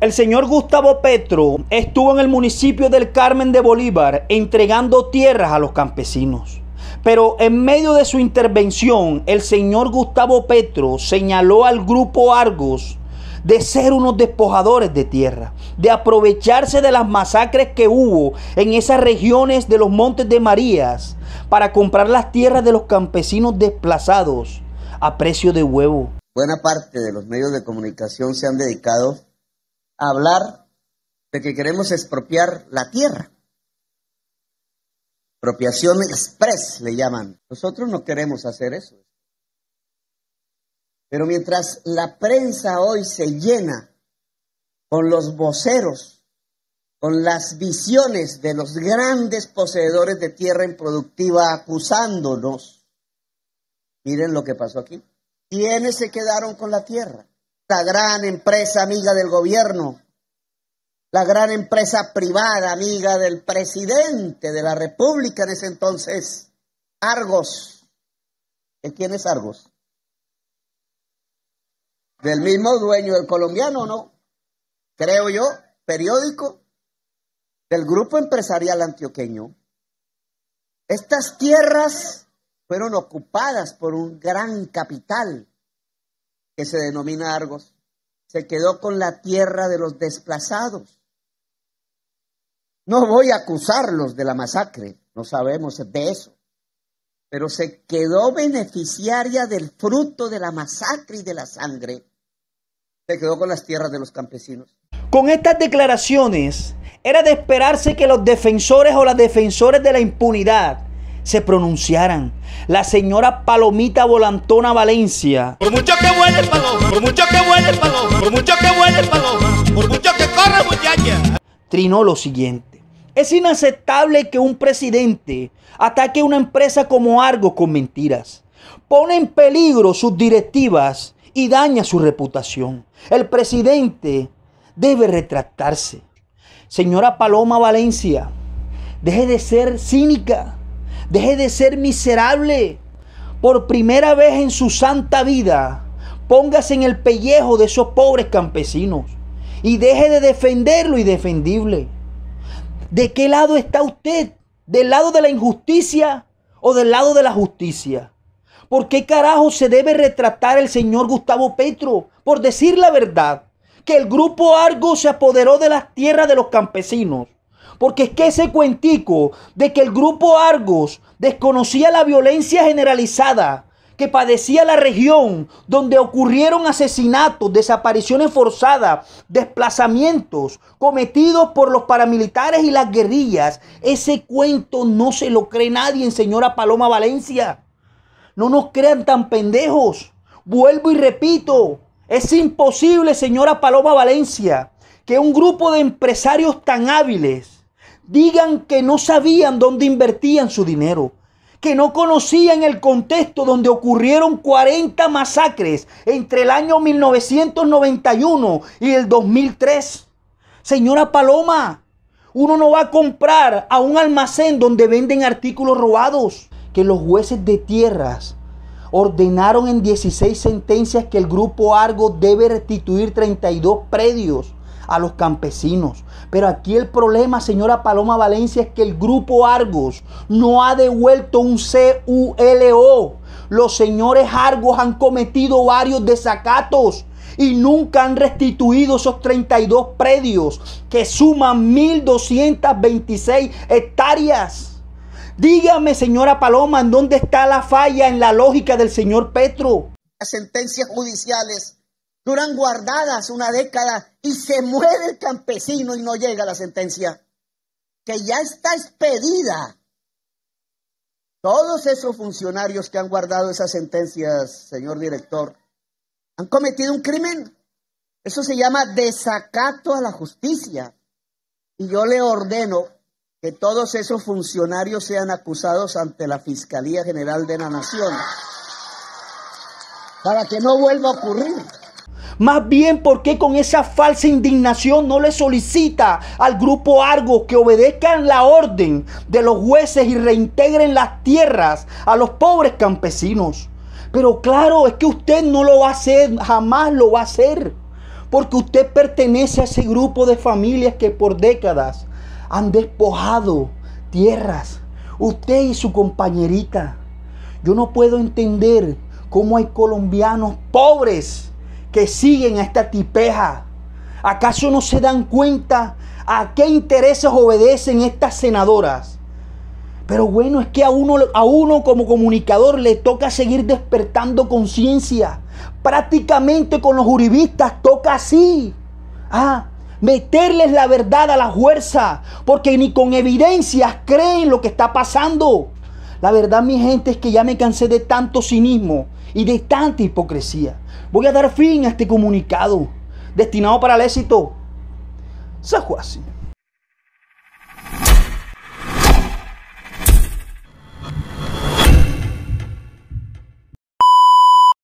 El señor Gustavo Petro estuvo en el municipio del Carmen de Bolívar entregando tierras a los campesinos. Pero en medio de su intervención, el señor Gustavo Petro señaló al grupo Argos de ser unos despojadores de tierra, de aprovecharse de las masacres que hubo en esas regiones de los Montes de Marías para comprar las tierras de los campesinos desplazados a precio de huevo. Buena parte de los medios de comunicación se han dedicado hablar de que queremos expropiar la tierra. propiación express le llaman. Nosotros no queremos hacer eso. Pero mientras la prensa hoy se llena con los voceros, con las visiones de los grandes poseedores de tierra improductiva acusándonos, miren lo que pasó aquí. ¿Quiénes se quedaron con la tierra? la gran empresa amiga del gobierno, la gran empresa privada amiga del presidente de la República en ese entonces, Argos. ¿De quién es Argos? Del mismo dueño del colombiano, ¿no? Creo yo, periódico del grupo empresarial antioqueño. Estas tierras fueron ocupadas por un gran capital que se denomina Argos, se quedó con la tierra de los desplazados. No voy a acusarlos de la masacre, no sabemos de eso, pero se quedó beneficiaria del fruto de la masacre y de la sangre. Se quedó con las tierras de los campesinos. Con estas declaraciones, era de esperarse que los defensores o las defensores de la impunidad se pronunciaran. La señora Palomita Volantona Valencia. Por mucho que por mucho que por mucho que por mucho que Trinó lo siguiente. Es inaceptable que un presidente ataque una empresa como Argo con mentiras. Pone en peligro sus directivas y daña su reputación. El presidente debe retractarse. Señora Paloma Valencia, deje de ser cínica Deje de ser miserable. Por primera vez en su santa vida, póngase en el pellejo de esos pobres campesinos y deje de defender lo indefendible. ¿De qué lado está usted? ¿Del lado de la injusticia o del lado de la justicia? ¿Por qué carajo se debe retratar el señor Gustavo Petro? Por decir la verdad, que el grupo Argo se apoderó de las tierras de los campesinos porque es que ese cuentico de que el grupo Argos desconocía la violencia generalizada que padecía la región, donde ocurrieron asesinatos, desapariciones forzadas, desplazamientos cometidos por los paramilitares y las guerrillas, ese cuento no se lo cree nadie señora Paloma Valencia. No nos crean tan pendejos. Vuelvo y repito, es imposible, señora Paloma Valencia, que un grupo de empresarios tan hábiles digan que no sabían dónde invertían su dinero, que no conocían el contexto donde ocurrieron 40 masacres entre el año 1991 y el 2003. Señora Paloma, uno no va a comprar a un almacén donde venden artículos robados. Que los jueces de tierras ordenaron en 16 sentencias que el grupo Argo debe restituir 32 predios a los campesinos. Pero aquí el problema, señora Paloma Valencia, es que el grupo Argos no ha devuelto un CULO. Los señores Argos han cometido varios desacatos y nunca han restituido esos 32 predios que suman 1.226 hectáreas. Dígame, señora Paloma, ¿en dónde está la falla en la lógica del señor Petro? Las sentencias judiciales duran guardadas una década y se muere el campesino y no llega la sentencia, que ya está expedida. Todos esos funcionarios que han guardado esas sentencias, señor director, han cometido un crimen. Eso se llama desacato a la justicia. Y yo le ordeno que todos esos funcionarios sean acusados ante la Fiscalía General de la Nación para que no vuelva a ocurrir. Más bien, ¿por qué con esa falsa indignación no le solicita al grupo Argos que obedezcan la orden de los jueces y reintegren las tierras a los pobres campesinos? Pero claro, es que usted no lo va a hacer, jamás lo va a hacer, porque usted pertenece a ese grupo de familias que por décadas han despojado tierras, usted y su compañerita. Yo no puedo entender cómo hay colombianos pobres que siguen a esta tipeja? ¿Acaso no se dan cuenta a qué intereses obedecen estas senadoras? Pero bueno, es que a uno, a uno como comunicador le toca seguir despertando conciencia. Prácticamente con los juribistas toca así. Ah, meterles la verdad a la fuerza, porque ni con evidencias creen lo que está pasando. La verdad, mi gente, es que ya me cansé de tanto cinismo y de tanta hipocresía. Voy a dar fin a este comunicado destinado para el éxito. Sajuasi.